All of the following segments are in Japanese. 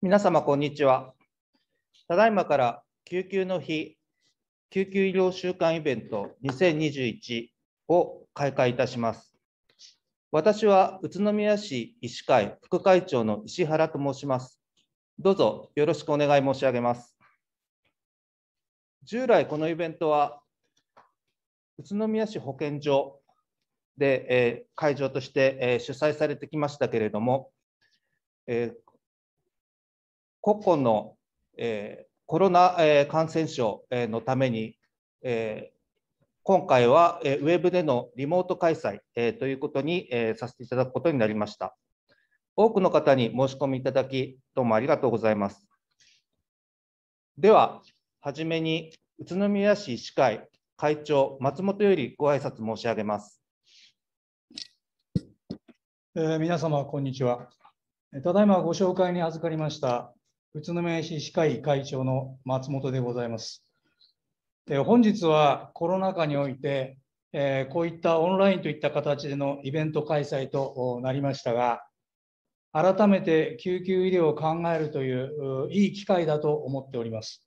皆様、こんにちは。ただいまから救急の日、救急医療週間イベント2021を開会いたします。私は宇都宮市医師会副会長の石原と申します。どうぞよろしくお願い申し上げます。従来、このイベントは宇都宮市保健所で、え会場として、え主催されてきましたけれども、個々の、えー、コロナ、えー、感染症のために、えー、今回は、えー、ウェブでのリモート開催、えー、ということに、えー、させていただくことになりました。多くの方に申し込みいただき、どうもありがとうございます。では、はじめに宇都宮市医師会会長、松本よりご挨拶申し上げます。えー、皆様、こんにちは。ただいまご紹介に預かりました宇都宮市歯科医会長の松本でございます。え本日はコロナ禍において、えこういったオンラインといった形でのイベント開催となりましたが、改めて救急医療を考えるといういい機会だと思っております。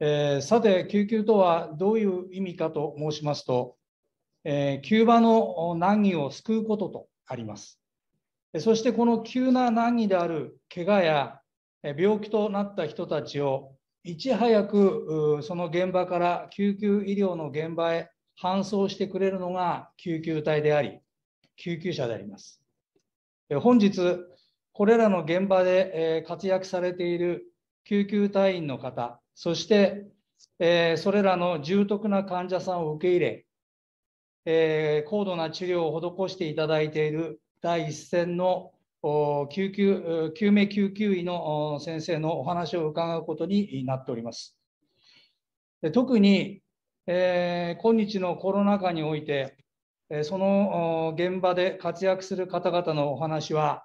えー、さて、救急とはどういう意味かと申しますと、えー、急場の難儀を救うこととあります。そしてこの急な難儀である怪我や病気となった人たちをいち早くその現場から救急医療の現場へ搬送してくれるのが救急隊であり、救急車であります。本日、これらの現場で活躍されている救急隊員の方、そしてそれらの重篤な患者さんを受け入れ、高度な治療を施していただいている第一線の救急救命救急医の先生のお話を伺うことになっております。特に、えー、今日のコロナ禍において、その現場で活躍する方々のお話は、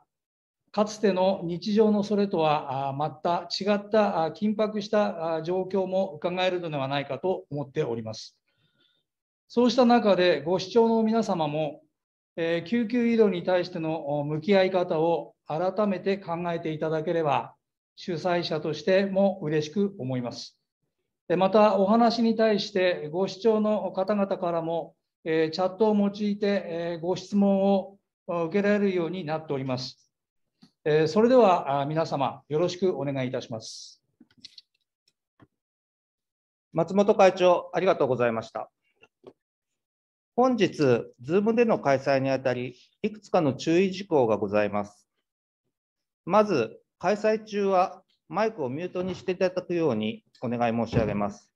かつての日常のそれとはまた違った緊迫した状況も伺えるのではないかと思っております。そうした中でご視聴の皆様もえー、救急医療に対しての向き合い方を改めて考えていただければ、主催者としても嬉しく思います。また、お話に対してご視聴の方々からも、えー、チャットを用いて、えー、ご質問を受けられるようになっております。それでは皆様、よろしくお願いいたします。松本会長、ありがとうございました。本日、Zoom での開催にあたり、いくつかの注意事項がございます。まず、開催中はマイクをミュートにしていただくようにお願い申し上げます。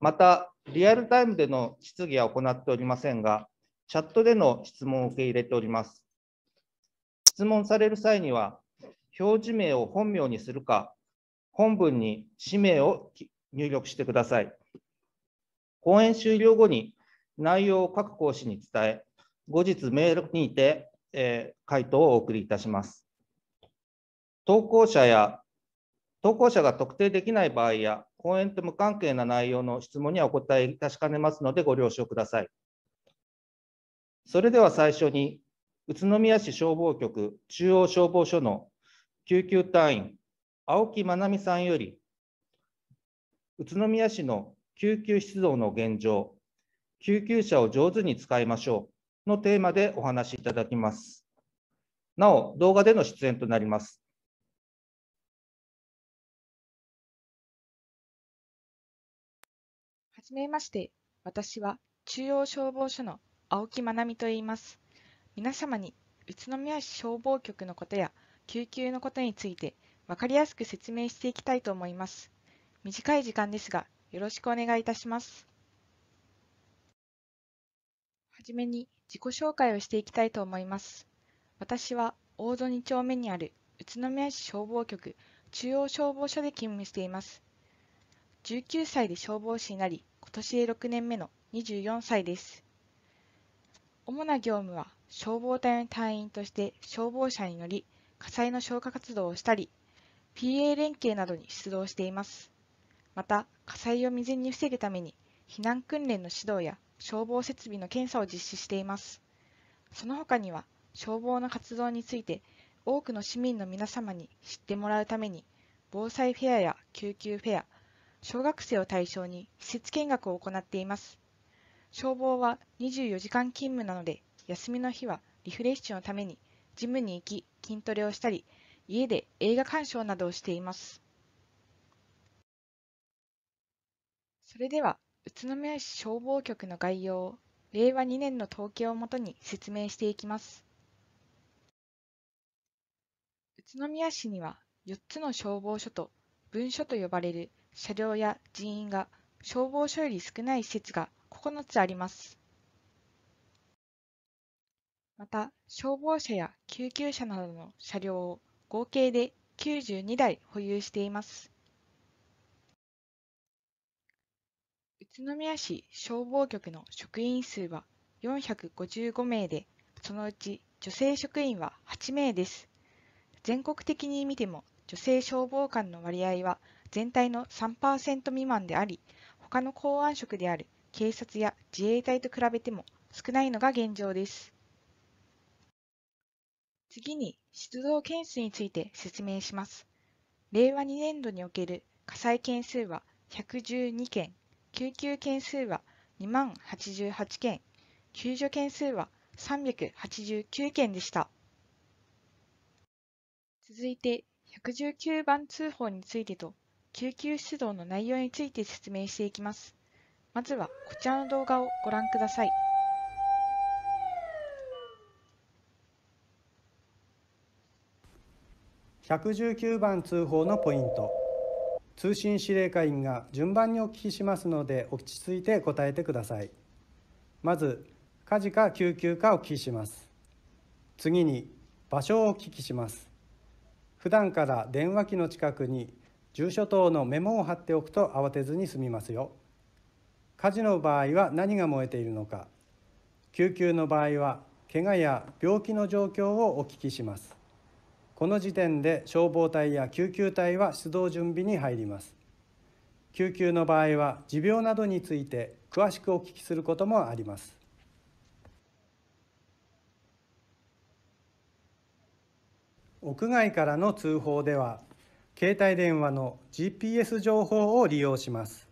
また、リアルタイムでの質疑は行っておりませんが、チャットでの質問を受け入れております。質問される際には、表示名を本名にするか、本文に氏名を入力してください。講演終了後に内容を各講師に伝え、後日メールにて、えー、回答をお送りいたします。投稿者や投稿者が特定できない場合や、講演と無関係な内容の質問にはお答えいたしかねますので、ご了承ください。それでは最初に、宇都宮市消防局中央消防署の救急隊員、青木愛美さんより、宇都宮市の救急出動の現状、救急車を上手に使いましょうのテーマでお話しいただきます。なお、動画での出演となります。はじめまして、私は中央消防署の青木まなみと言います。皆様に宇都宮市消防局のことや救急のことについて分かりやすく説明していきたいと思います。短い時間ですが、よろしくお願いいたします。はじめに自己紹介をしていきたいと思います。私は大戸2丁目にある宇都宮市消防局中央消防署で勤務しています。19歳で消防士になり、今年で6年目の24歳です。主な業務は消防隊の隊員として消防車に乗り、火災の消火活動をしたり、PA 連携などに出動しています。また、火災を未然に防ぐために避難訓練の指導や消防設備の検査を実施していますその他には消防の活動について多くの市民の皆様に知ってもらうために防災フェアや救急フェア小学生を対象に施設見学を行っています消防は24時間勤務なので休みの日はリフレッシュのためにジムに行き筋トレをしたり家で映画鑑賞などをしていますそれでは宇都宮市消防局の概要を令和2年の統計をもとに説明していきます宇都宮市には4つの消防署と分署と呼ばれる車両や人員が消防署より少ない施設が9つありますまた消防車や救急車などの車両を合計で92台保有しています宇都宮市消防局の職員数は455名で、そのうち女性職員は8名です。全国的に見ても女性消防官の割合は全体の3%未満であり、他の公安職である警察や自衛隊と比べても少ないのが現状です。次に出動件数について説明します。令和2年度における火災件数は112件、救急件数は2万88件、救助件数は389件でした。続いて、119番通報についてと、救急出動の内容について説明していきます。まずは、こちらの動画をご覧ください。119番通報のポイント通信司令官員が順番にお聞きしますので落ち着いて答えてくださいまず火事か救急かお聞きします次に場所をお聞きします普段から電話機の近くに住所等のメモを貼っておくと慌てずに済みますよ火事の場合は何が燃えているのか救急の場合は怪我や病気の状況をお聞きしますこの時点で消防隊や救急隊は出動準備に入ります救急の場合は持病などについて詳しくお聞きすることもあります屋外からの通報では携帯電話の GPS 情報を利用します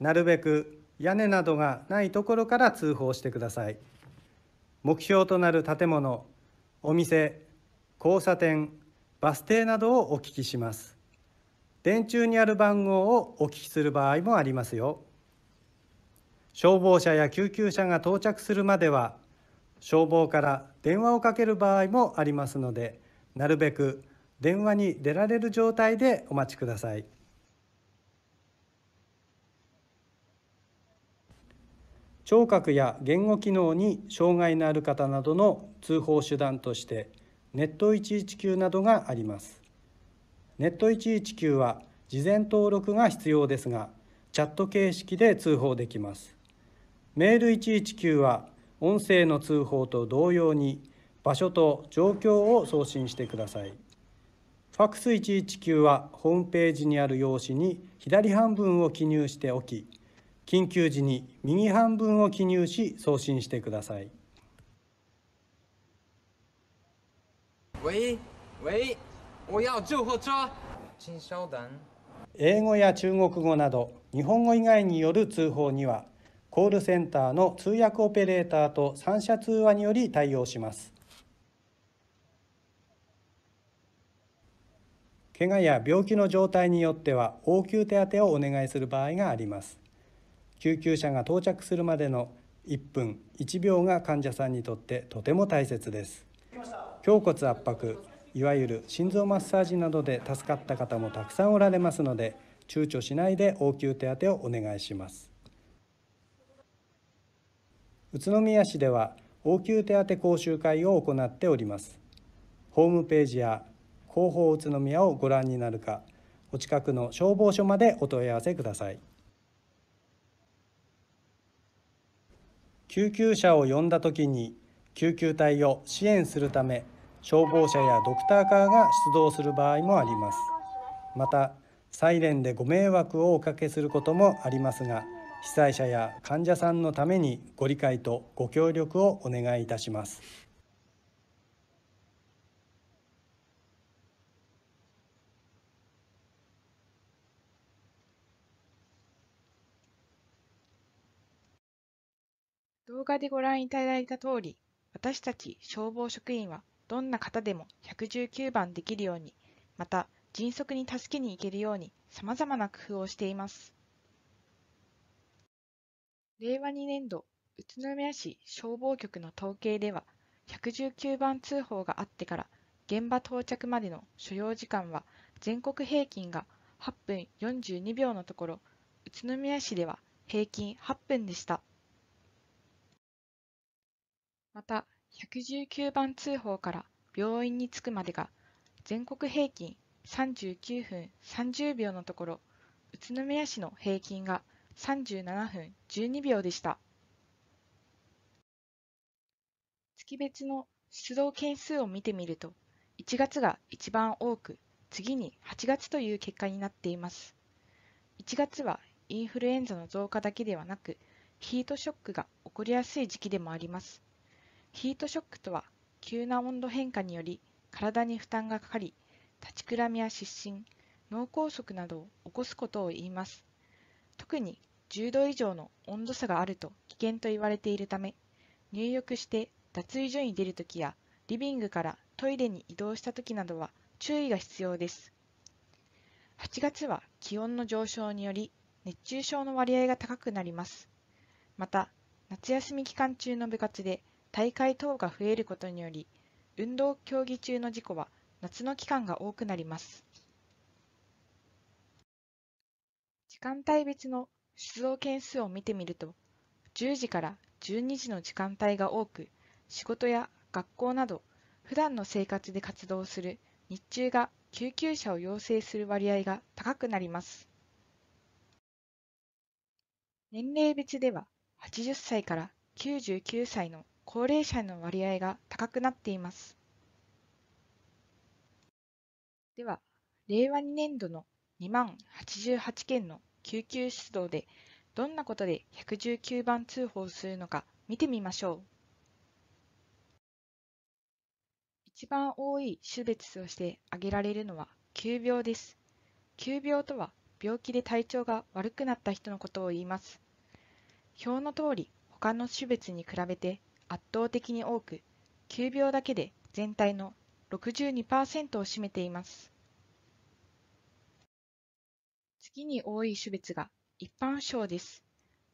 なるべく屋根などがないところから通報してください目標となる建物お店交差点バス停などをお聞きします電柱にある番号をお聞きする場合もありますよ消防車や救急車が到着するまでは消防から電話をかける場合もありますのでなるべく電話に出られる状態でお待ちください聴覚や言語機能に障害のある方などの通報手段としてネット119などがありますネット119は事前登録が必要ですがチャット形式で通報できますメール119は音声の通報と同様に場所と状況を送信してくださいファクス119はホームページにある用紙に左半分を記入しておき緊急時に右半分を記入し送信してください。喂喂，我要救护车。请稍等。英語や中国語など日本語以外による通報にはコールセンターの通訳オペレーターと三者通話により対応します怪我や病気の状態によっては応急手当をお願いする場合があります救急車が到着するまでの1分1秒が患者さんにとってとても大切です。ました胸骨圧迫いわゆる心臓マッサージなどで助かった方もたくさんおられますので躊躇しないで応急手当をお願いします宇都宮市では応急手当講習会を行っておりますホームページや広報宇都宮をご覧になるかお近くの消防署までお問い合わせください救急車を呼んだ時に救急隊を支援するため消防車やドクターカーが出動する場合もありますまたサイレンでご迷惑をおかけすることもありますが被災者や患者さんのためにご理解とご協力をお願いいたします動画でご覧いただいた通り私たち消防職員はどんな方でも119番できるように、また迅速に助けに行けるように様々な工夫をしています。令和2年度、宇都宮市消防局の統計では、119番通報があってから現場到着までの所要時間は全国平均が8分42秒のところ、宇都宮市では平均8分でした。また、119番通報から病院に着くまでが全国平均39分30秒のところ宇都宮市の平均が37分12秒でした月別の出動件数を見てみると1月が一番多く次に8月という結果になっています1月はインフルエンザの増加だけではなくヒートショックが起こりやすい時期でもありますヒートショックとは、急な温度変化により体に負担がかかり、立ちくらみや失神、脳梗塞などを起こすことを言います。特に10度以上の温度差があると危険と言われているため、入浴して脱衣所に出るときや、リビングからトイレに移動したときなどは注意が必要です。8月は気温の上昇により、熱中症の割合が高くなります。また、夏休み期間中の部活で大会等が増えることにより運動競技中の事故は夏の期間が多くなります時間帯別の出動件数を見てみると10時から12時の時間帯が多く仕事や学校など普段の生活で活動する日中が救急車を要請する割合が高くなります年齢別では80歳から99歳の高齢者の割合が高くなっています。では、令和2年度の2万88件の救急出動で、どんなことで119番通報するのか見てみましょう。一番多い種別として挙げられるのは急病です。急病とは病気で体調が悪くなった人のことを言います。表の通り他の種別に比べて圧倒的に多く、9秒だけで全体の62%を占めています。次に多い種別が一般症です。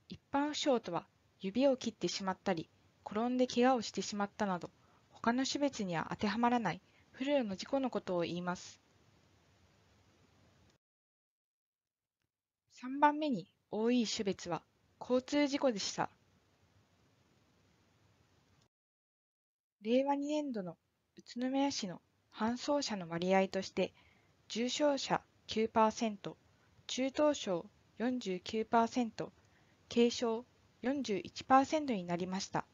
一般症とは指を切ってしまったり、転んで怪我をしてしまったなど、他の種別には当てはまらない不慮の事故のことを言います。3番目に多い種別は交通事故でした。令和2年度の宇都宮市の搬送者の割合として重症者9%、中等症49%、軽症41%になりました。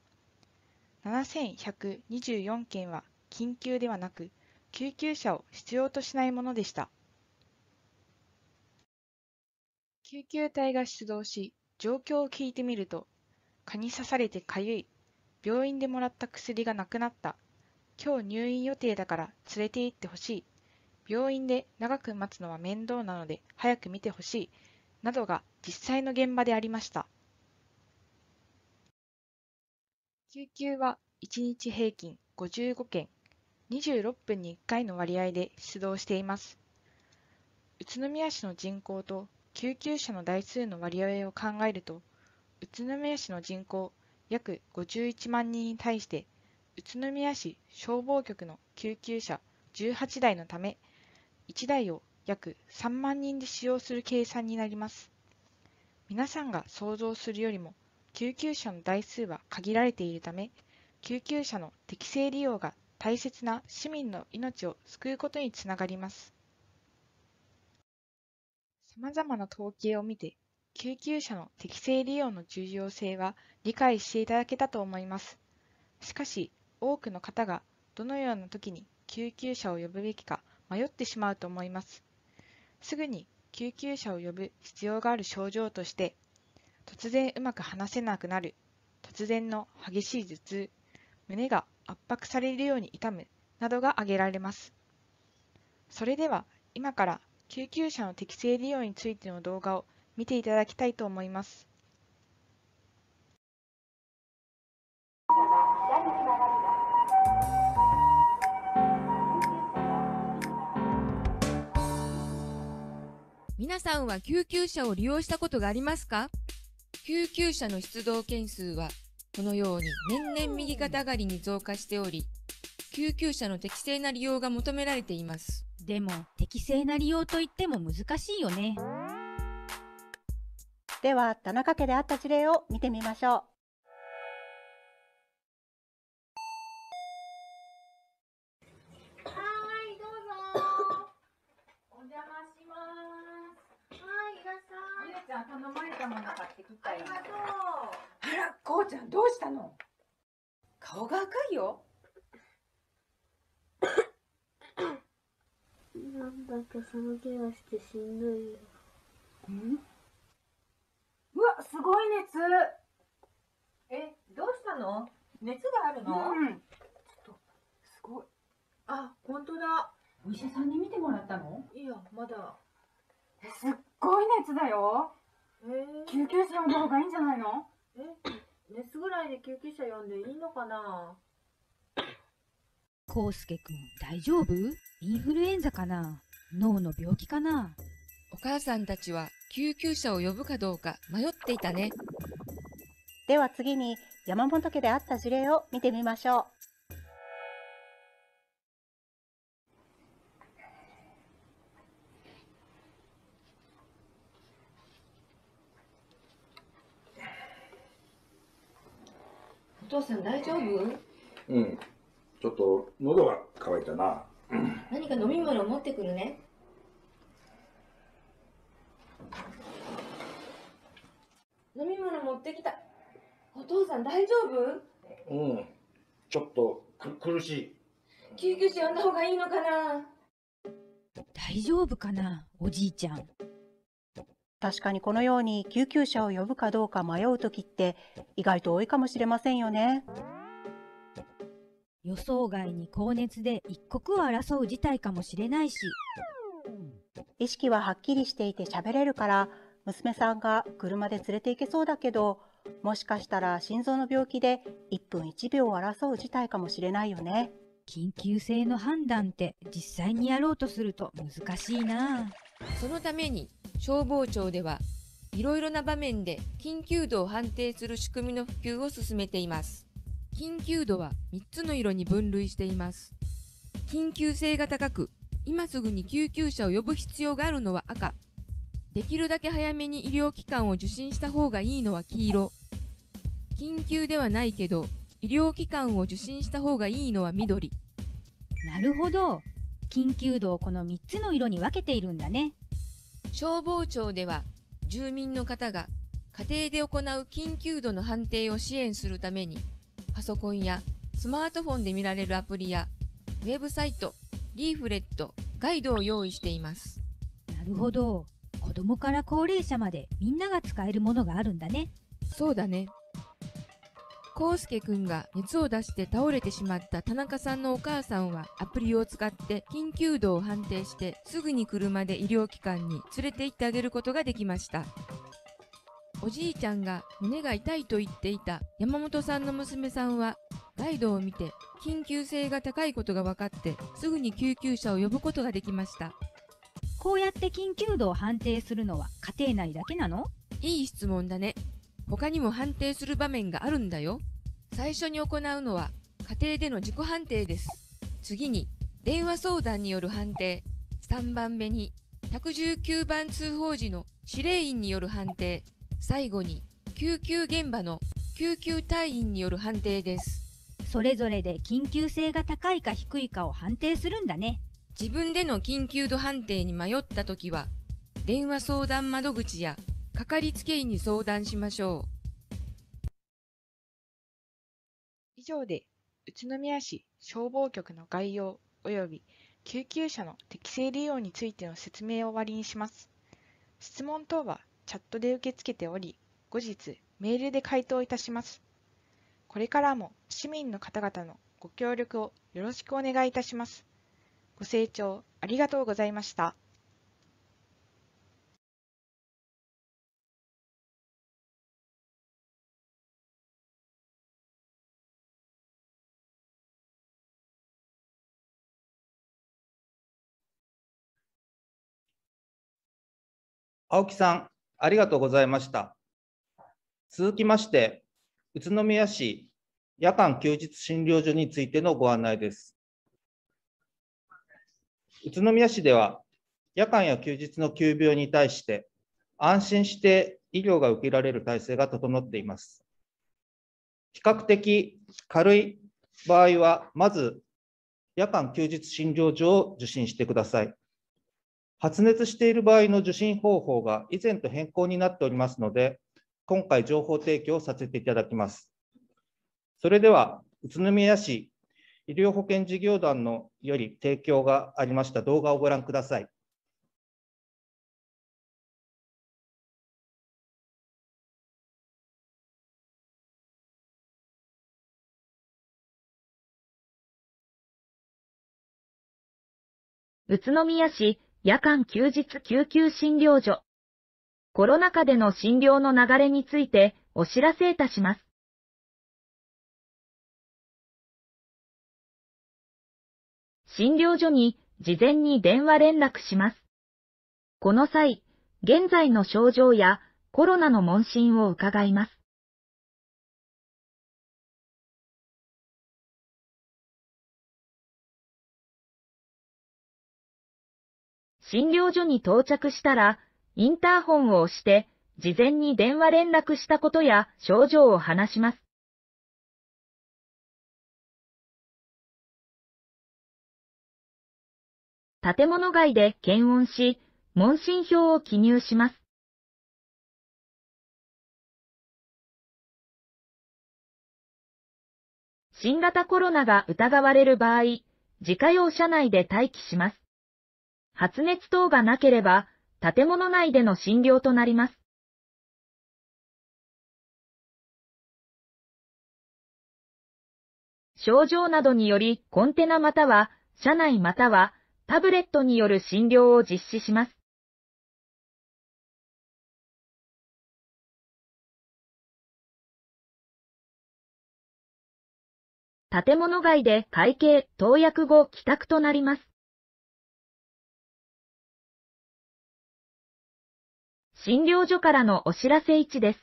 7124件は緊急ではなく、救急車を必要としないものでした。救急隊が出動し、状況を聞いてみると、蚊に刺されてかゆい病院でもらった薬がなくなった。今日入院予定だから連れて行ってほしい。病院で長く待つのは面倒なので早く見てほしい。などが実際の現場でありました。救急は1日平均55件、26分に1回の割合で出動しています。宇都宮市の人口と救急車の台数の割合を考えると、宇都宮市の人口約51万人に対して宇都宮市消防局の救急車18台のため1台を約3万人で使用する計算になります皆さんが想像するよりも救急車の台数は限られているため救急車の適正利用が大切な市民の命を救うことにつながります様々な統計を見て救急車の適正利用の重要性は理解していただけたと思います。しかし、多くの方がどのような時に救急車を呼ぶべきか迷ってしまうと思います。すぐに救急車を呼ぶ必要がある症状として、突然うまく話せなくなる、突然の激しい頭痛、胸が圧迫されるように痛むなどが挙げられます。それでは今から救急車の適正利用についての動画を見ていただきたいと思います。皆さんは救急車を利用したことがありますか救急車の出動件数はこのように年々右肩上がりに増加しており、救急車の適正な利用が求められています。でも適正な利用といっても難しいよね。では田中家であった事例を見てみましょう。ゃん頼まれたもの買ってきたありあらこうちゃんどうしたの顔が赤いよ なんだか寒気がしてしんどいよんすごい熱。え、どうしたの熱があるの、うん、ちょっと、すごい。あ、本当だ。お医者さんに見てもらったのいや、まだ。え、すっごい熱だよ。えー、救急車呼んだ方がいいんじゃないのえ、熱ぐらいで救急車呼んでいいのかな康介くん、大丈夫インフルエンザかな脳の病気かなお母さんたちは救急車を呼ぶかどうか迷っていたね。では次に山本家であった事例を見てみましょう。お父さん大丈夫うん。ちょっと喉が渇いたな。何か飲み物を持ってくるね。飲み物持ってきた。お父さん大丈夫うん。ちょっと苦しい。救急車呼んだ方がいいのかな大丈夫かなおじいちゃん。確かにこのように救急車を呼ぶかどうか迷う時って意外と多いかもしれませんよね。予想外に高熱で一刻を争う事態かもしれないし。意識ははっきりしていて喋れるから娘さんが車で連れて行けそうだけど、もしかしたら心臓の病気で1分1秒を争う事態かもしれないよね。緊急性の判断って実際にやろうとすると難しいなそのために消防庁ではいろいろな場面で緊急度を判定する仕組みの普及を進めています。緊急度は3つの色に分類しています。緊急性が高く、今すぐに救急車を呼ぶ必要があるのは赤。できるだけ早めに医療機関を受診した方がいいのは黄色。緊急ではないけど、医療機関を受診した方がいいのは緑。なるほど。緊急度をこの3つの色に分けているんだね。消防庁では、住民の方が家庭で行う緊急度の判定を支援するために、パソコンやスマートフォンで見られるアプリや、ウェブサイト、リーフレット、ガイドを用意しています。なるほど。子供から高齢者までみんなが使えるものがあるんだねそうだね康介くんが熱を出して倒れてしまった田中さんのお母さんはアプリを使って緊急度を判定してすぐに車で医療機関に連れて行ってあげることができましたおじいちゃんが胸が痛いと言っていた山本さんの娘さんはガイドを見て緊急性が高いことが分かってすぐに救急車を呼ぶことができましたこうやって緊急度を判定するのは家庭内だけなのいい質問だね。他にも判定する場面があるんだよ。最初に行うのは家庭での自己判定です。次に電話相談による判定。3番目に119番通報時の指令員による判定。最後に救急現場の救急隊員による判定です。それぞれで緊急性が高いか低いかを判定するんだね。自分での緊急度判定に迷った時は、電話相談窓口やかかりつけ医に相談しましょう。以上で、宇都宮市消防局の概要及び救急車の適正利用についての説明を終わりにします。質問等はチャットで受け付けており、後日メールで回答いたします。これからも市民の方々のご協力をよろしくお願いいたします。ご清聴ありがとうございました。青木さん、ありがとうございました。続きまして、宇都宮市夜間休日診療所についてのご案内です。宇都宮市では夜間や休日の急病に対して安心して医療が受けられる体制が整っています。比較的軽い場合は、まず夜間休日診療所を受診してください。発熱している場合の受診方法が以前と変更になっておりますので、今回情報提供させていただきます。それでは、宇都宮市医療保険事業団のより提供がありました動画をご覧ください。宇都宮市夜間休日救急診療所コロナ禍での診療の流れについてお知らせいたします。診療所に事前に電話連絡します。この際、現在の症状やコロナの問診を伺います。診療所に到着したら、インターホンを押して、事前に電話連絡したことや症状を話します。建物外で検温し、問診票を記入します。新型コロナが疑われる場合、自家用車内で待機します。発熱等がなければ、建物内での診療となります。症状などにより、コンテナまたは、車内または、タブレットによる診療を実施します。建物外で会計、投薬後帰宅となります。診療所からのお知らせ置です。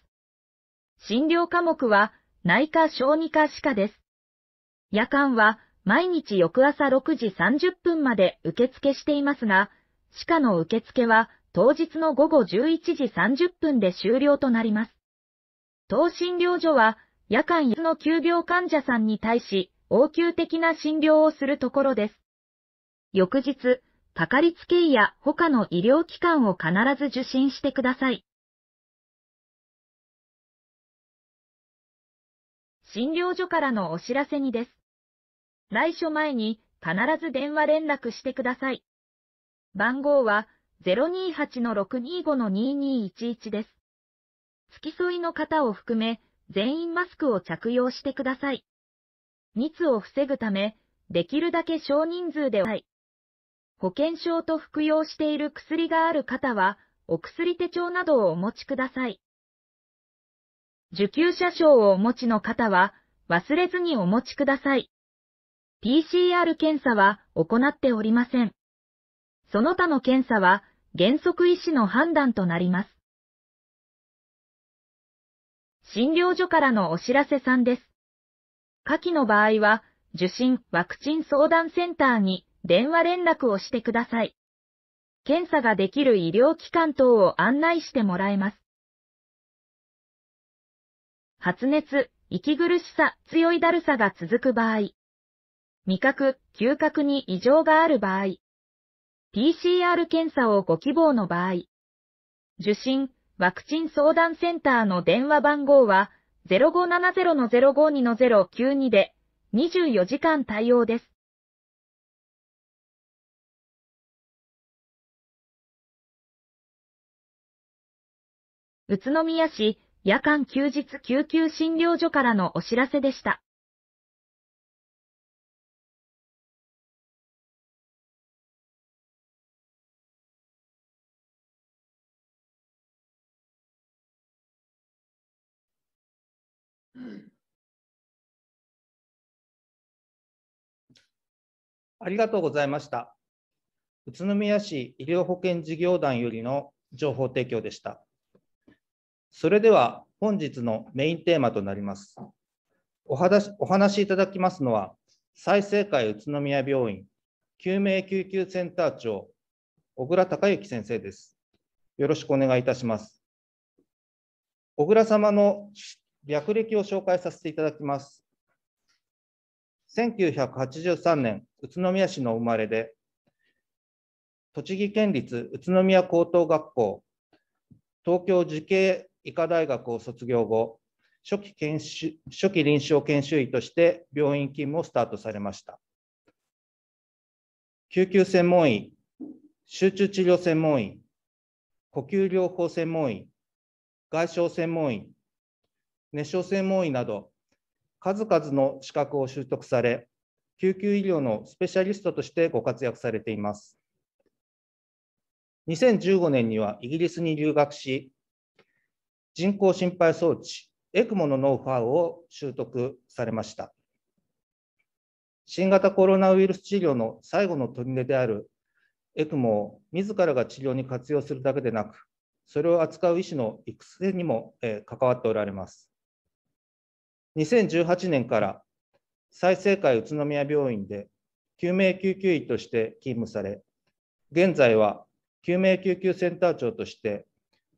診療科目は内科小児科歯科です。夜間は毎日翌朝6時30分まで受付していますが、歯科の受付は当日の午後11時30分で終了となります。当診療所は夜間の急病患者さんに対し応急的な診療をするところです。翌日、かかりつけ医や他の医療機関を必ず受診してください。診療所からのお知らせにです。来所前に必ず電話連絡してください。番号は028-625-2211です。付き添いの方を含め全員マスクを着用してください。密を防ぐため、できるだけ少人数ではい。保険証と服用している薬がある方は、お薬手帳などをお持ちください。受給者証をお持ちの方は、忘れずにお持ちください。PCR 検査は行っておりません。その他の検査は原則医師の判断となります。診療所からのお知らせさんです。下記の場合は、受診、ワクチン相談センターに電話連絡をしてください。検査ができる医療機関等を案内してもらえます。発熱、息苦しさ、強いだるさが続く場合、味覚、嗅覚に異常がある場合、PCR 検査をご希望の場合、受診、ワクチン相談センターの電話番号は0570-052-092で24時間対応です。宇都宮市夜間休日救急診療所からのお知らせでした。ありがとうございました。宇都宮市医療保険事業団よりの情報提供でした。それでは本日のメインテーマとなります。お話お話いただきますのは、済生会宇都宮病院救命救急センター長、小倉隆之先生です。よろしくお願いいたします。小倉様の略歴を紹介させていただきます。1983年、宇都宮市の生まれで、栃木県立宇都宮高等学校、東京慈恵医科大学を卒業後、初期研修初期臨床研修医として病院勤務をスタートされました。救急専門医、集中治療専門医、呼吸療法専門医、外傷専門医、熱傷専門医など、数々の資格を習得され、救急医療のスペシャリストとしてご活躍されています。2015年にはイギリスに留学し、人工心肺装置、エクモのノウハウを習得されました。新型コロナウイルス治療の最後の砦であるエクモを自らが治療に活用するだけでなく、それを扱う医師の育成にも関わっておられます。2018年から済生会宇都宮病院で救命救急医として勤務され、現在は救命救急センター長として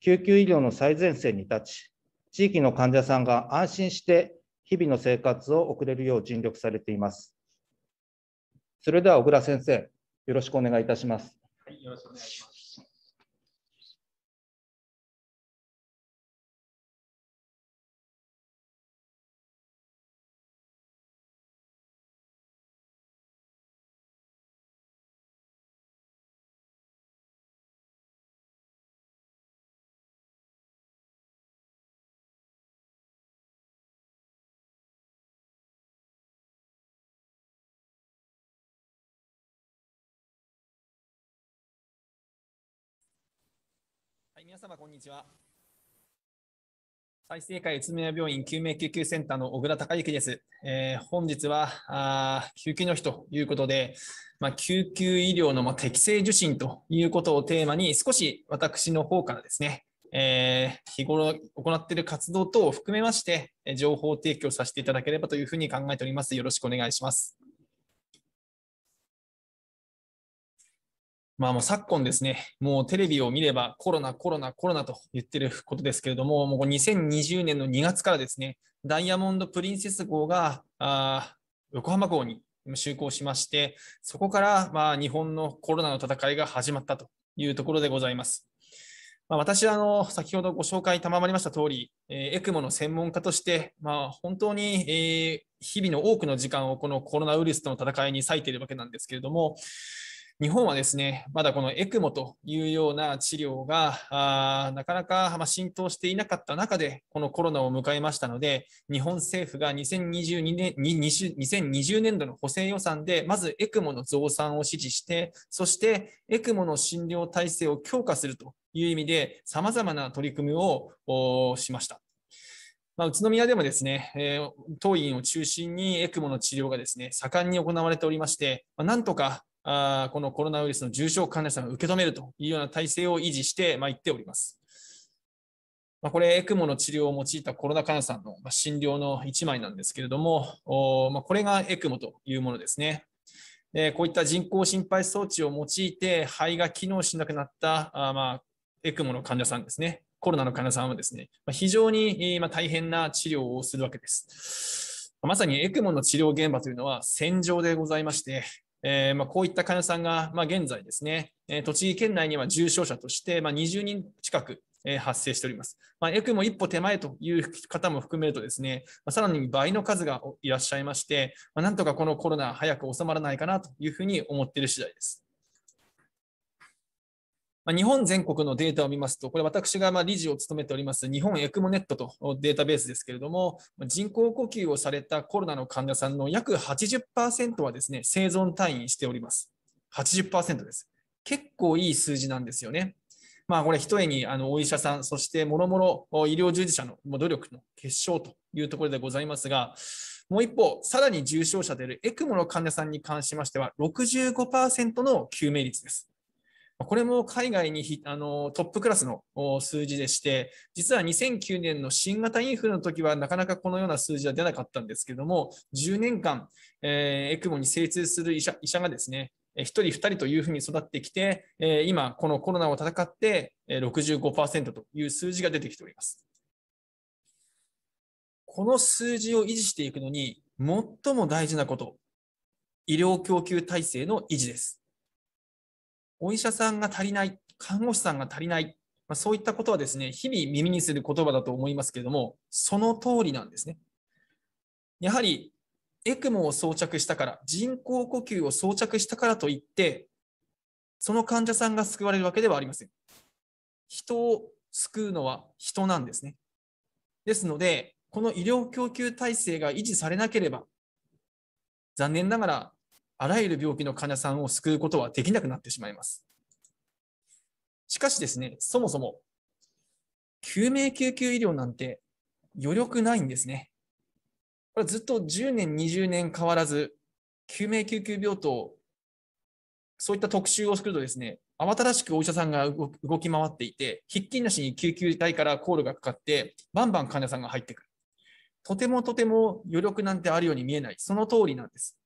救急医療の最前線に立ち、地域の患者さんが安心して日々の生活を送れるよう尽力されています。それでは小倉先生、よろしくお願いいたします。はい、よろしくお願いします。い皆様こんにちは再生会宇都宮病院救命救急センターの小倉隆之です、えー、本日はあ救急の日ということで、まあ、救急医療のま適正受診ということをテーマに少し私の方からですねえー、日頃行っている活動等を含めまして、情報提供させていただければというふうに考えております。よろしくお願いします。まあもう昨今ですね、もうテレビを見ればコロナ、コロナ、コロナと言ってることですけれども、もう2020年の2月からですね、ダイヤモンド・プリンセス号があ横浜港に就航しまして、そこからまあ日本のコロナの戦いが始まったというところでございます。まあ、私あの、先ほどご紹介賜りました通り、えー、エクモの専門家として、まあ、本当に、えー、日々の多くの時間をこのコロナウイルスとの戦いに割いているわけなんですけれども、日本はですね、まだこのエクモというような治療があなかなかま浸透していなかった中で、このコロナを迎えましたので、日本政府が2022年 ,2020 年度の補正予算で、まずエクモの増産を指示して、そしてエクモの診療体制を強化するという意味で、さまざまな取り組みをしました。まあ、宇都宮でもですね、えー、当院を中心にエクモの治療がですね、盛んに行われておりまして、まあ、なんとかあこのコロナウイルスの重症患者さんを受け止めるというような体制を維持して、まあ、言っております。まあ、これ、エクモの治療を用いたコロナ患者さんの診療の1枚なんですけれども、おまあ、これがエクモというものですね。でこういった人工心肺装置を用いて肺が機能しなくなったあ、まあ、エクモの患者さんですね、コロナの患者さんはですね、非常に、ま大変な治療をするわけです。まさにエクモの治療現場というのは戦場でございまして、えー、まあ、こういった患者さんが、まあ、現在ですね、えー、栃木県内には重症者として、まあ、20人近く、えー、発生しております。まあ、エクモ一歩手前という方も含めるとですね、まあ、さらに倍の数がいらっしゃいまして、まあ、なんとかこのコロナ早く収まらないかなというふうに思っている次第です。まあ、日本全国のデータを見ますと、これ私がま理事を務めております日本エクモネットとデータベースですけれども、人工呼吸をされたコロナの患者さんの約80%はですね、生存退院しております。80%です。結構いい数字なんですよね。まあ、これ、ひとえにあのお医者さん、そしてもろもろ医療従事者の努力の結晶というところでございますが、もう一方、さらに重症者であるエクモの患者さんに関しましては65%の救命率です。これも海外にあのトップクラスの数字でして、実は2009年の新型インフルの時はなかなかこのような数字は出なかったんですけども、10年間、えー、エクモに精通する医者医者がですね、1人、2人というふうに育ってきて、えー、今、このコロナを戦って65%という数字が出てきております。この数字を維持していくのに、最も大事なこと、医療供給体制の維持です。お医者さんが足りない、看護師さんが足りない、まあ、そういったことはですね、日々耳にする言葉だと思いますけれども、その通りなんですね。やはり、エクモを装着したから、人工呼吸を装着したからといって、その患者さんが救われるわけではありません。人を救うのは人なんですね。ですので、この医療供給体制が維持されなければ、残念ながらあらゆる病気の患者さんを救うことはできなくなってしまいます。しかしですね、そもそも、救命救急医療なんて余力ないんですね。これずっと10年、20年変わらず、救命救急病棟、そういった特集をするとですね、慌ただしくお医者さんが動き回っていて、ひっきりなしに救急隊からコールがかかって、バンバン患者さんが入ってくる。とてもとても余力なんてあるように見えない。その通りなんです。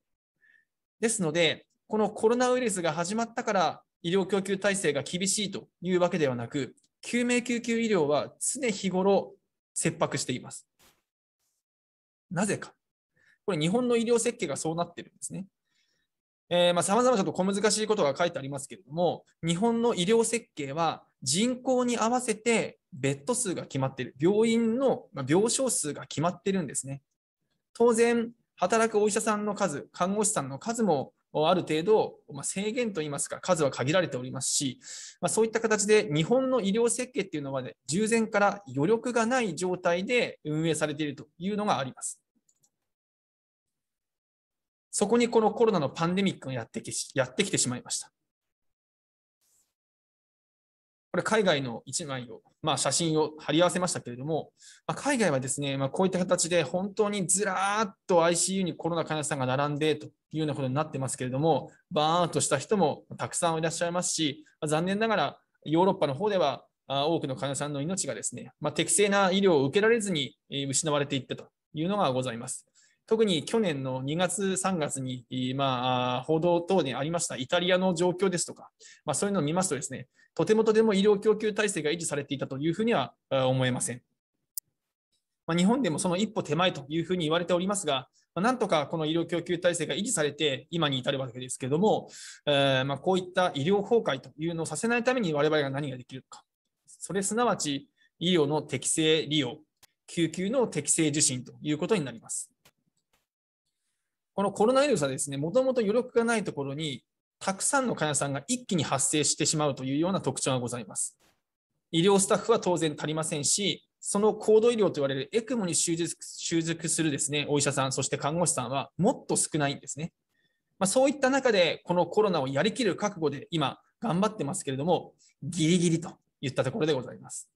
ですので、このコロナウイルスが始まったから医療供給体制が厳しいというわけではなく、救命救急医療は常日頃切迫しています。なぜか。これ日本の医療設計がそうなってるんですね。えー、まあ様々ちょっと小難しいことが書いてありますけれども、日本の医療設計は人口に合わせてベッド数が決まっている、病院の病床数が決まってるんですね。当然、働くお医者さんの数、看護師さんの数もある程度、まあ、制限といいますか、数は限られておりますし、まあ、そういった形で日本の医療設計っていうのは、ね、従前から余力がない状態で運営されているというのがあります。そこにこのコロナのパンデミックがやってきやってきてしまいました。これ海外の1枚を、まあ、写真を貼り合わせましたけれども、まあ、海外はですね、まあ、こういった形で本当にずらーっと ICU にコロナ患者さんが並んでというようなことになってますけれども、バーンとした人もたくさんいらっしゃいますし、ま残念ながらヨーロッパの方では多くの患者さんの命がですね、ま適正な医療を受けられずに失われていったというのがございます。特に去年の2月、3月に、まあ、報道等でありましたイタリアの状況ですとか、まあ、そういうのを見ますとですね、とてもとても医療供給体制が維持されていたというふうには思えません。ま日本でもその一歩手前というふうに言われておりますが、まなんとかこの医療供給体制が維持されて今に至るわけですけれども、えまこういった医療崩壊というのをさせないために我々が何ができるのか。それすなわち医療の適正利用、救急の適正受診ということになります。このコロナウイルスはですね、もともと余力がないところにたくさんの患者さんが一気に発生してしまうというような特徴がございます。医療スタッフは当然足りませんし、その高度医療と言われるエクモに習熟するですねお医者さん、そして看護師さんはもっと少ないんですね。まあ、そういった中で、このコロナをやりきる覚悟で今、頑張ってますけれども、ギリギリといったところでございます。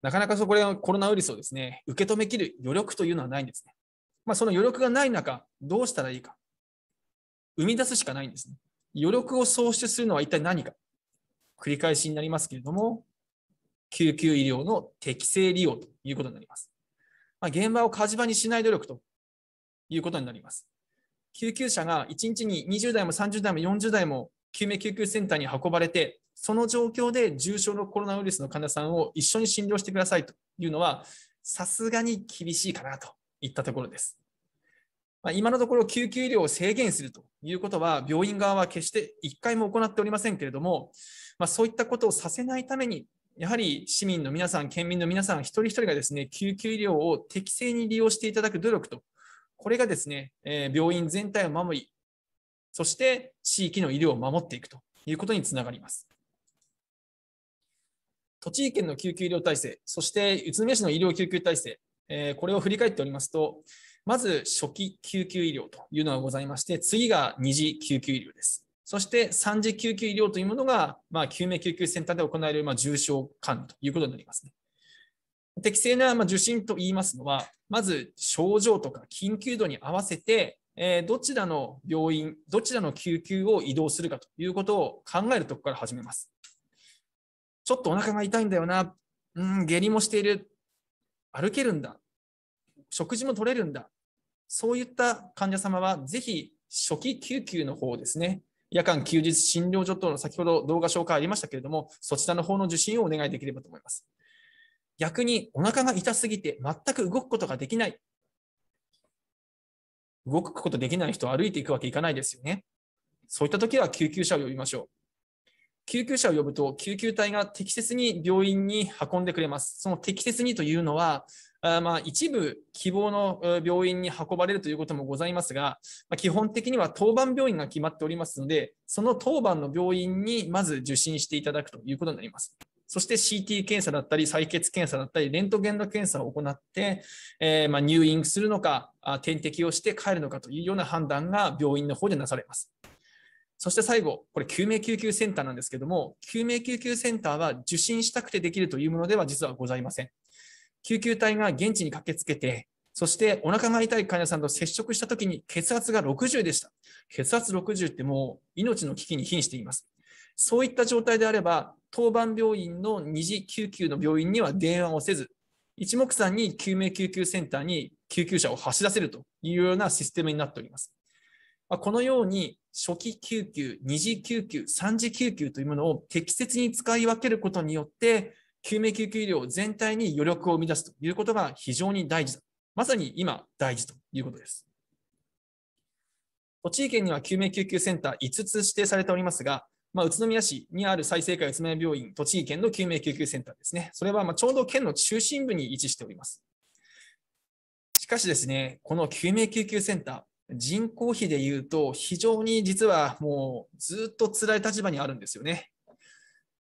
なかなかそこでコロナウイルスをですね受け止めきる余力というのはないんですね。まあ、その余力がない中、どうしたらいいか。生み出すしかないんですね。余力を創出するのは一体何か。繰り返しになりますけれども、救急医療の適正利用ということになります。まあ、現場を火事場にしない努力ということになります。救急車が1日に20台も30台も40台も救命救急センターに運ばれて、その状況で重症のコロナウイルスの患者さんを一緒に診療してくださいというのは、さすがに厳しいかなといったところです。まあ、今のところ救急医療を制限するということは、病院側は決して1回も行っておりませんけれども、まあ、そういったことをさせないために、やはり市民の皆さん、県民の皆さん、一人一人がですね、救急医療を適正に利用していただく努力と、これがですね、え病院全体を守り、そして地域の医療を守っていくということにつながります。栃木県の救急医療体制、そして宇都宮市の医療救急体制、これを振り返っておりますと、まず初期救急医療というのがございまして、次が2次救急医療です。そして3次救急医療というものが、まあ、救命救急センターで行える、まあ、重症患ということになりますね。適正な、まあ、受診といいますのは、まず症状とか緊急度に合わせて、えー、どちらの病院、どちらの救急を移動するかということを考えるとこから始めます。ちょっとお腹が痛いんだよな、うん、下痢もしている、歩けるんだ、食事も取れるんだ、そういった患者様は、ぜひ初期救急の方ですね、夜間休日診療所等の先ほど動画紹介ありましたけれども、そちらの方の受診をお願いできればと思います。逆にお腹が痛すぎて全く動くことができない。動くことできない人は歩いていくわけいかないですよね。そういった時は救急車を呼びましょう。救急車を呼ぶと救急隊が適切に病院に運んでくれます。その適切にというのは、あまあ、一部希望の病院に運ばれるということもございますが、まあ、基本的には当番病院が決まっておりますので、その当番の病院にまず受診していただくということになります。そして CT 検査だったり、採血検査だったり、レントゲンの検査を行って、えー、ま入院するのか、点滴をして帰るのかというような判断が病院の方でなされます。そして最後、これ救命救急センターなんですけども、救命救急センターは受診したくてできるというものでは実はございません。救急隊が現地に駆けつけて、そしてお腹が痛い患者さんと接触したときに血圧が60でした。血圧60ってもう命の危機に瀕しています。そういった状態であれば、当番病院の二次救急の病院には電話をせず、一目散に救命救急センターに救急車を走らせるというようなシステムになっております。このように初期救急、二次救急、三次救急というものを適切に使い分けることによって、救命救急医療全体に余力を生み出すということが非常に大事だ。まさに今、大事ということです。栃木県には救命救急センター5つ指定されておりますが、まあ、宇都宮市にある再生会宇都宮病院、栃木県の救命救急センターですね。それはまちょうど県の中心部に位置しております。しかしですね、この救命救急センター、人口比でいうと、非常に実はもうずっと辛い立場にあるんですよね。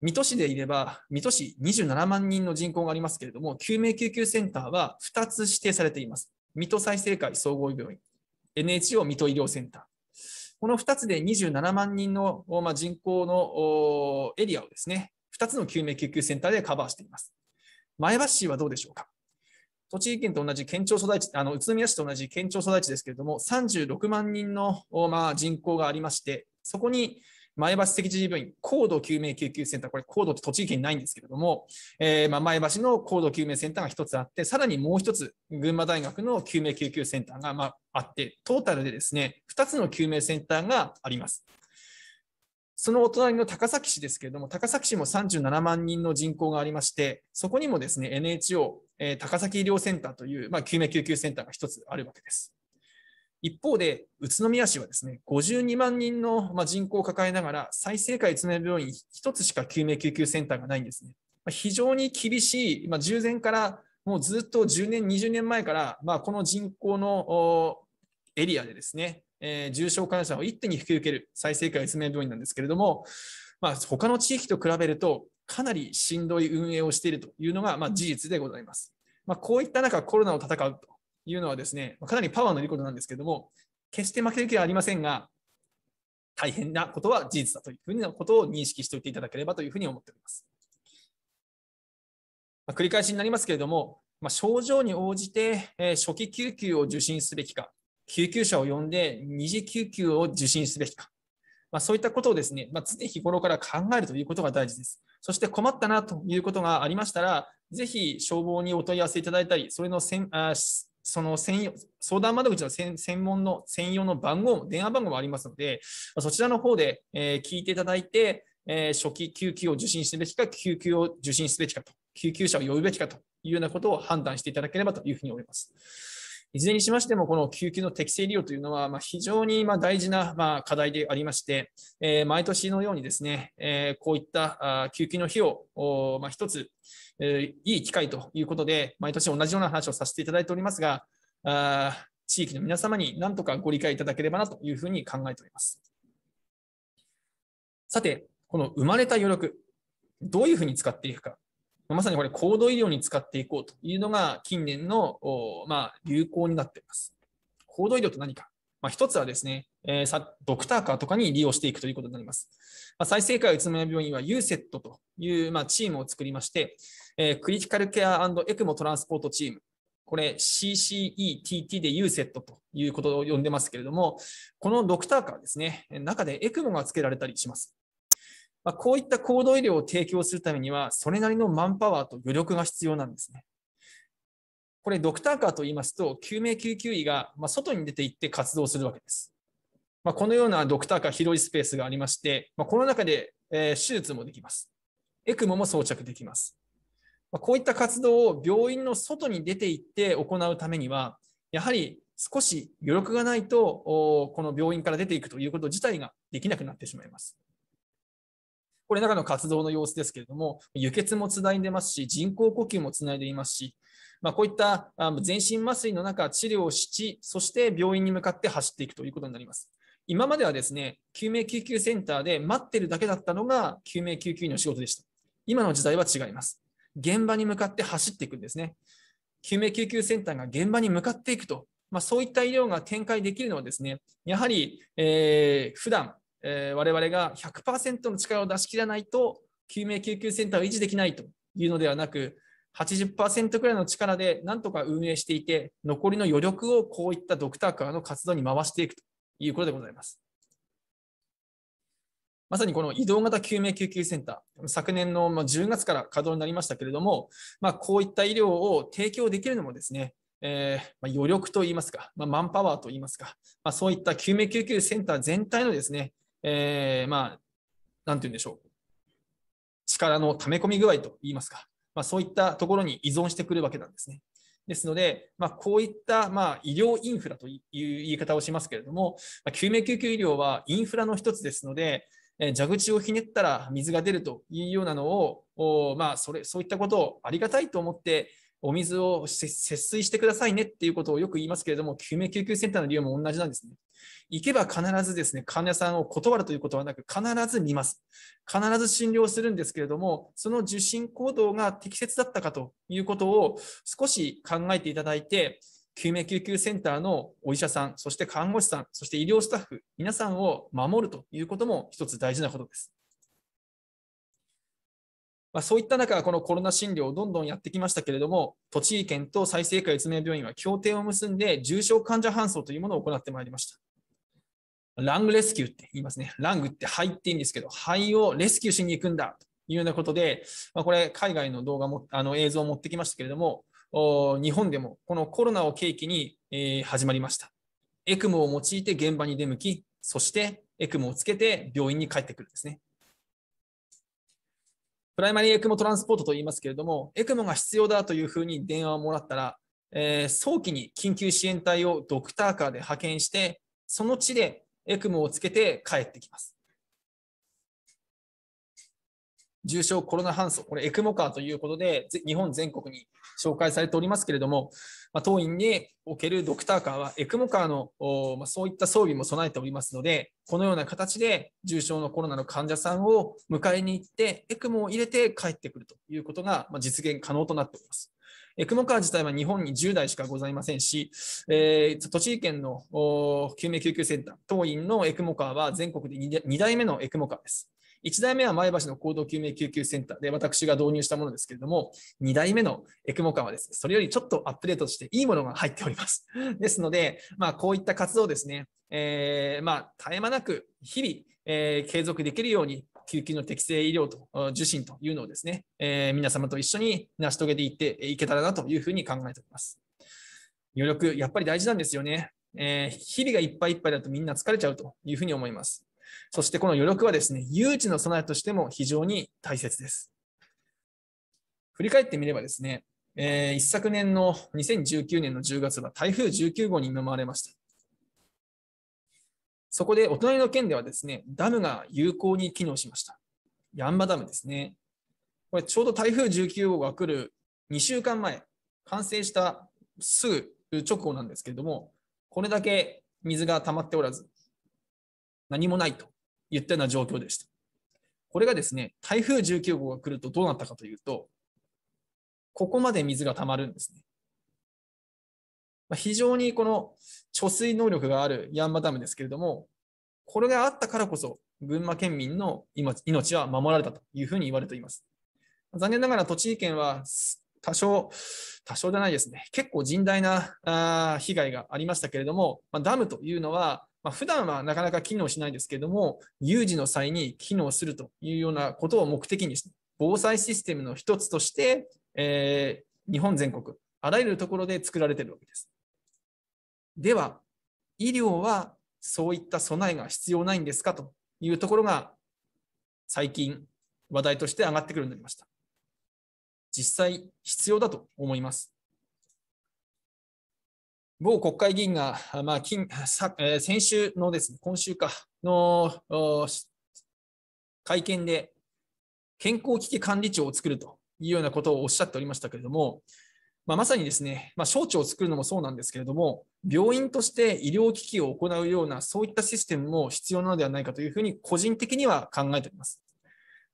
水戸市でいれば、水戸市27万人の人口がありますけれども、救命救急センターは2つ指定されています。水戸再生会総合病院、NHO 水戸医療センター。この2つで27万人の、まあ、人口のエリアをですね、2つの救命救急センターでカバーしています。前橋市はどうでしょうか栃木県と同じ県庁所在地、あの宇都宮市と同じ県庁所在地ですけれども、36万人の、まあ、人口がありまして、そこに前橋赤十字病院高度救命救急センター、これ高度って栃木県にないんですけれども、えー、ま前橋の高度救命センターが1つあって、さらにもう1つ、群馬大学の救命救急センターがまあって、トータルでですね、2つの救命センターがあります。そのお隣の高崎市ですけれども、高崎市も37万人の人口がありまして、そこにもですね、NHO、え高崎医療センターという、まあ、救命救急センターが1つあるわけです。一方で、宇都宮市はですね、52万人の人口を抱えながら、再生会宇都宮病院1つしか救命救急センターがないんですね。非常に厳しい、まあ、従前からもうずっと10年、20年前から、まあ、この人口のエリアでですね、えー、重症患者を一手に引き受ける再生会宇都宮病院なんですけれども、まあ、他の地域と比べると、かなりしんどい運営をしているというのが、まあ、事実でございます。まあ、こういった中、コロナを戦うというのはですね、かなりパワーのいることなんですけれども、決して負ける気はありませんが、大変なことは事実だというふうなことを認識しておいていただければというふうに思っております。まあ、繰り返しになりますけれども、まあ、症状に応じて、え初期救急を受診すべきか、救急車を呼んで二次救急を受診すべきか、まあ、そういったことをですね、まあ、常日頃から考えるということが大事です。そして困ったなということがありましたら、ぜひ消防にお問い合わせいただいたり、それのせんあその専用相談窓口の専門の専用の番号、電話番号もありますので、そちらの方で、え聞いていただいて、え初期救急を受診すべきか、救急を受診すべきかと、救急車を呼ぶべきかというようなことを判断していただければというふうに思います。いずれにしましても、この救急の適正利用というのは、ま非常にま大事なま課題でありまして、え毎年のようにですね、えこういった救急の日用をま1つ、えいい機会ということで、毎年同じような話をさせていただいておりますが、あ地域の皆様に何とかご理解いただければなというふうに考えております。さて、この生まれた余力、どういうふうに使っていくか、まさにこれ、高度医療に使っていこうというのが近年の、ま流行になっています。高度医療と何かまあ、つはですね、えー、ドクターカーとかに利用していくということになります。まあ、再生会宇都宮病院は u c e t という、まあ、チームを作りまして、えー、クリティカルケアエクモトランスポートチーム、これ CCETT で u c e t ということを呼んでますけれども、このドクターカーですね、中でエクモがつけられたりします。まあ、こういった高度医療を提供するためには、それなりのマンパワーと余力が必要なんですね。これドクターカーと言いますと、救命救急医が外に出て行って活動するわけです。まあ、このようなドクターカー広いスペースがありまして、まあ、この中で手術もできます。エクモも装着できます。まあ、こういった活動を病院の外に出て行って行うためには、やはり少し余力がないと、この病院から出ていくということ自体ができなくなってしまいます。これ中の活動の様子ですけれども、輸血もつないでますし、人工呼吸もつないでいますし、まあ、こういった全身麻酔の中、治療をし、そして病院に向かって走っていくということになります。今まではですね、救命救急センターで待ってるだけだったのが救命救急医の仕事でした。今の時代は違います。現場に向かって走っていくんですね。救命救急センターが現場に向かっていくと、まあ、そういった医療が展開できるのはですね、やはり、えー、普段、えー、我々が100%の力を出し切らないと、救命救急センターを維持できないというのではなく、80%くらいの力でなんとか運営していて、残りの余力をこういったドクターカーの活動に回していくということでございます。まさにこの移動型救命救急センター、昨年の10月から稼働になりましたけれども、まあ、こういった医療を提供できるのもですね、えー、まあ、余力といいますか、まあ、マンパワーといいますか、まあ、そういった救命救急センター全体のですね、えー、まあ、なんて言うんでしょう、力の溜め込み具合といいますか、まあ、そういったところに依存してくるわけなんですね。ですので、まあ、こういった、まあ、医療インフラという言い方をしますけれども、救命救急医療はインフラの一つですので、蛇口をひねったら水が出るというようなのを、まあ、それそういったことをありがたいと思って、お水を節水してくださいねっていうことをよく言いますけれども、救命救急センターの利用も同じなんですね。行けば必ずですね、患者さんを断るということはなく、必ず見ます。必ず診療するんですけれども、その受診行動が適切だったかということを少し考えていただいて、救命救急センターのお医者さん、そして看護師さん、そして医療スタッフ、皆さんを守るということも一つ大事なことです。まあ、そういった中、このコロナ診療をどんどんやってきましたけれども、栃木県と済生会越明病院は協定を結んで、重症患者搬送というものを行ってまいりました。ラングレスキューって言いますね。ラングって肺っていんですけど、肺をレスキューしに行くんだというようなことで、まあ、これ海外の動画も、あの映像を持ってきましたけれども、日本でもこのコロナを契機に、え始まりました。エクモを用いて現場に出向き、そしてエクモをつけて病院に帰ってくるんですね。プライマリーエクモトランスポートと言いますけれども、エクモが必要だというふうに電話をもらったら、えー、早期に緊急支援隊をドクターカーで派遣して、その地でエクモをつけて帰ってきます。重症コロナ搬送、これエクモカーということで、日本全国に紹介されておりますけれども、ま当院におけるドクターカーはエクモカーのまそういった装備も備えておりますので、このような形で重症のコロナの患者さんを迎えに行って、エクモを入れて帰ってくるということが実現可能となっております。えカー自体は日本に10台しかございませんし、えー、栃木県の救命救急センター、当院のエクモカーは全国で 2, 2台目のエクモカーです。1台目は前橋の行動救命救急センターで私が導入したものですけれども、2台目のエクモカはですね、それよりちょっとアップデートしていいものが入っております。ですので、まあ、こういった活動ですね、えー、まあ、絶え間なく日々、えー、継続できるように、救急の適正医療と受診というのをですね、えー、皆様と一緒に成し遂げていっていけたらなというふうに考えております。余力、やっぱり大事なんですよね。えー、日々がいっぱいいっぱいだとみんな疲れちゃうというふうに思います。そしてこの余力はですね、誘致の備えとしても非常に大切です。振り返ってみればですね、えー、一昨年の2019年の10月は台風19号に見舞われました。そこでお隣の県ではですね、ダムが有効に機能しました。ヤンバダムですね。これちょうど台風19号が来る2週間前、完成したすぐ直後なんですけれども、これだけ水が溜まっておらず、何もないといったような状況でした。これがですね、台風19号が来るとどうなったかというと、ここまで水が溜まるんですね。非常にこの貯水能力があるヤンマダムですけれども、これがあったからこそ、群馬県民の命は守られたというふうに言われています。残念ながら栃木県は多少、多少じゃないですね、結構甚大な被害がありましたけれども、ダムというのは、まあ、普段はなかなか機能しないですけれども、有事の際に機能するというようなことを目的に防災システムの一つとして、えー、日本全国、あらゆるところで作られているわけです。では、医療はそういった備えが必要ないんですかというところが最近話題として上がってくるようになりました。実際必要だと思います。某国会議員が、まあ、近先週のですね、今週かの会見で健康危機管理庁を作るというようなことをおっしゃっておりましたけれども、まあ、まさにですね、まあ、省庁を作るのもそうなんですけれども、病院として医療機器を行うような、そういったシステムも必要なのではないかというふうに、個人的には考えております。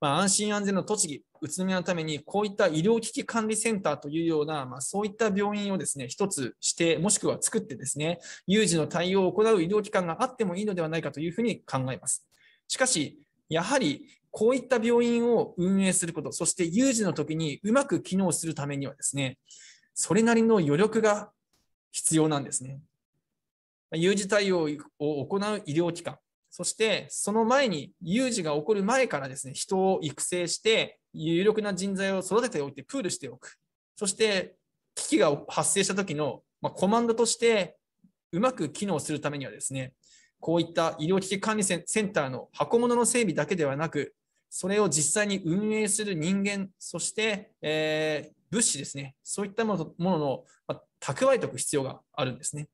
まあ、安心安全の栃木、宇都宮のために、こういった医療機器管理センターというような、まあ、そういった病院をですね、一つして、もしくは作ってですね、有事の対応を行う医療機関があってもいいのではないかというふうに考えます。しかし、やはりこういった病院を運営すること、そして有事の時にうまく機能するためにはですね、それなりの余力が必要なんですね。有事対応を行う医療機関、そしてその前に有事が起こる前からですね、人を育成して、有力な人材を育てておいて、プールしておく。そして危機が発生した時のコマンドとしてうまく機能するためにはですね、こういった医療危機管理センターの箱物の整備だけではなく、それを実際に運営する人間、そして、えー、物資ですね、そういったものものの、ま蓄えておく必要があるんですね。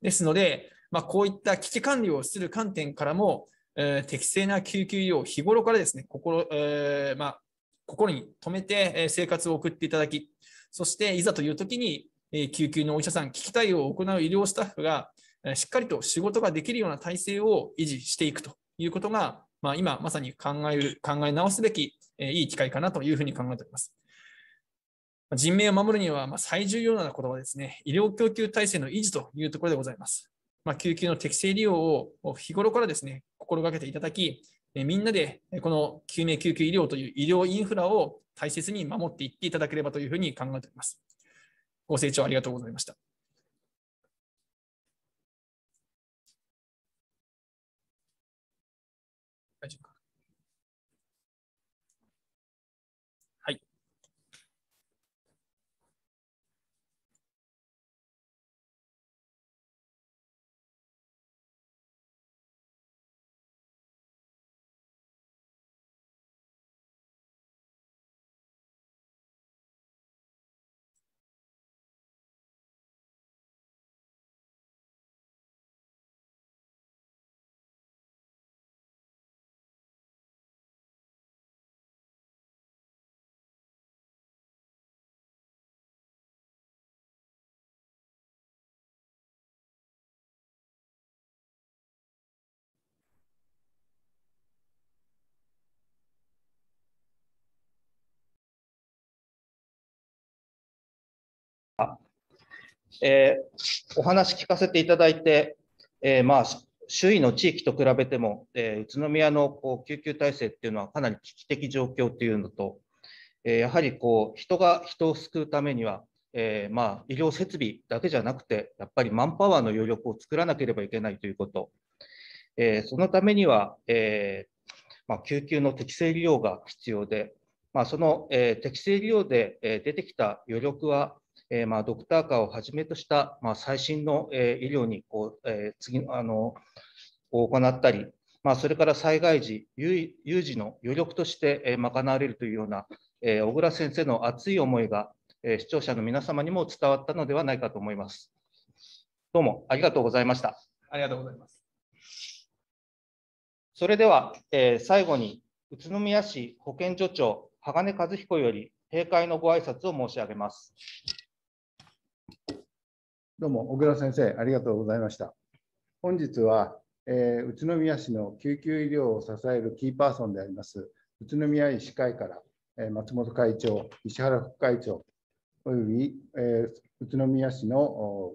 ですので、まあ、こういった危機管理をする観点からも、えー、適正な救急医療を日頃からですね、心,、えー、まあ、心に留めて生活を送っていただき、そしていざという時に、え救急のお医者さん、危機対応を行う医療スタッフが、えしっかりと仕事ができるような体制を維持していくということが、まあ、今まさに考える考え直すべき、えいい機会かなというふうに考えております。人命を守るには最重要なことはですね、医療供給体制の維持というところでございます。まあ、救急の適正利用を日頃からですね、心がけていただき、みんなでこの救命救急医療という医療インフラを大切に守っていっていただければというふうに考えております。ご清聴ありがとうございました。えー、お話聞かせていただいて、えー、まあ、周囲の地域と比べても、えー、宇都宮のこう救急体制っていうのはかなり危機的状況というのと、えやはりこう人が人を救うためには、えまあ、医療設備だけじゃなくて、やっぱりマンパワーの余力を作らなければいけないということ、えそのためには、えまあ、救急の適正利用が必要で、まあ、その、え適正利用で、え出てきた余力はえー、まあ、ドクターカーをはじめとした、まあ、最新の、えー、医療にこう、えー、次あの行ったり、まあ、それから災害時、有事の余力として、え賄われるというような、え小倉先生の熱い思いが、え視聴者の皆様にも伝わったのではないかと思います。どうもありがとうございました。ありがとうございます。それでは、え最後に宇都宮市保健所長、鋼和彦より閉会のご挨拶を申し上げます。どうも小倉先生ありがとうございました本日は、えー、宇都宮市の救急医療を支えるキーパーソンであります宇都宮医師会から、えー、松本会長石原副会長および、えー、宇都宮市の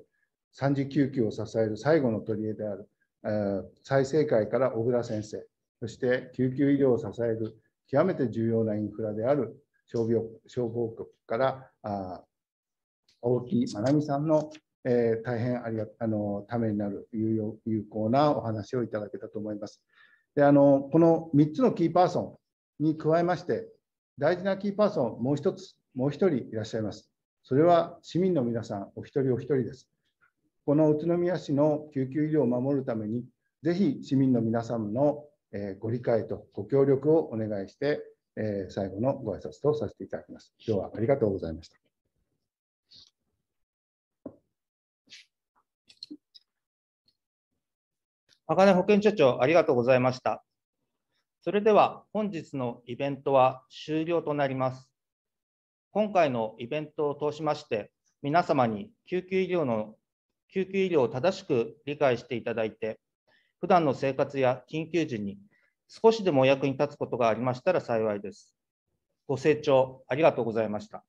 3次救急を支える最後の取り柄である、えー、再生会から小倉先生そして救急医療を支える極めて重要なインフラである消防局からあ青木愛美さんのえー、大変ありがあのためになる有有効なお話をいただけたと思います。であのこの3つのキーパーソンに加えまして、大事なキーパーソン、もう1つ、もう1人いらっしゃいます。それは市民の皆さん、お一人お一人です。この宇都宮市の救急医療を守るために、ぜひ市民の皆様のご理解とご協力をお願いして、最後のご挨拶とさせていただきます。今日はありがとうございました。赤根保健所長、ありがとうございました。それでは本日のイベントは終了となります。今回のイベントを通しまして、皆様に救急医療の救急医療を正しく理解していただいて、普段の生活や緊急時に少しでもお役に立つことがありましたら幸いです。ご清聴ありがとうございました。